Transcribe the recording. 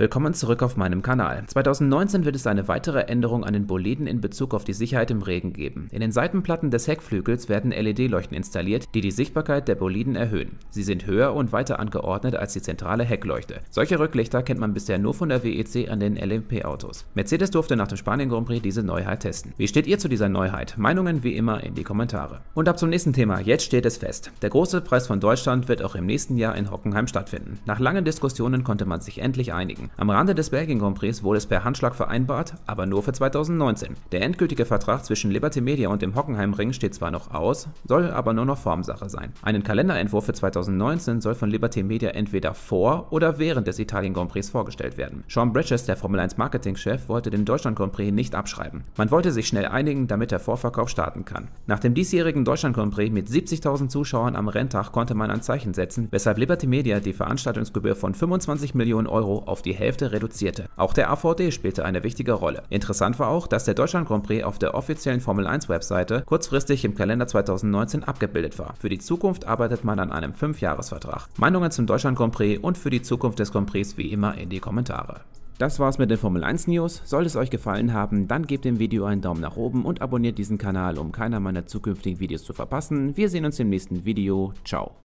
Willkommen zurück auf meinem Kanal. 2019 wird es eine weitere Änderung an den Boliden in Bezug auf die Sicherheit im Regen geben. In den Seitenplatten des Heckflügels werden LED-Leuchten installiert, die die Sichtbarkeit der Boliden erhöhen. Sie sind höher und weiter angeordnet als die zentrale Heckleuchte. Solche Rücklichter kennt man bisher nur von der WEC an den LMP-Autos. Mercedes durfte nach dem Spanien Grand Prix diese Neuheit testen. Wie steht ihr zu dieser Neuheit? Meinungen wie immer in die Kommentare. Und ab zum nächsten Thema. Jetzt steht es fest. Der große Preis von Deutschland wird auch im nächsten Jahr in Hockenheim stattfinden. Nach langen Diskussionen konnte man sich endlich einigen. Am Rande des Belgien Grand Prix wurde es per Handschlag vereinbart, aber nur für 2019. Der endgültige Vertrag zwischen Liberty Media und dem Hockenheimring steht zwar noch aus, soll aber nur noch Formsache sein. Einen Kalenderentwurf für 2019 soll von Liberty Media entweder vor oder während des Italien Grand Prix vorgestellt werden. Sean Bridges, der Formel 1 Marketingchef, wollte den Deutschland Grand Prix nicht abschreiben. Man wollte sich schnell einigen, damit der Vorverkauf starten kann. Nach dem diesjährigen Deutschland Grand Prix mit 70.000 Zuschauern am Renntag konnte man ein Zeichen setzen, weshalb Liberty Media die Veranstaltungsgebühr von 25 Millionen Euro auf die Hälfte reduzierte. Auch der AVD spielte eine wichtige Rolle. Interessant war auch, dass der Deutschland Grand Prix auf der offiziellen Formel 1 Webseite kurzfristig im Kalender 2019 abgebildet war. Für die Zukunft arbeitet man an einem 5-Jahres-Vertrag. Meinungen zum Deutschland Grand Prix und für die Zukunft des Grand Prix wie immer in die Kommentare. Das war's mit den Formel 1 News. Sollte es euch gefallen haben, dann gebt dem Video einen Daumen nach oben und abonniert diesen Kanal, um keiner meiner zukünftigen Videos zu verpassen. Wir sehen uns im nächsten Video. Ciao.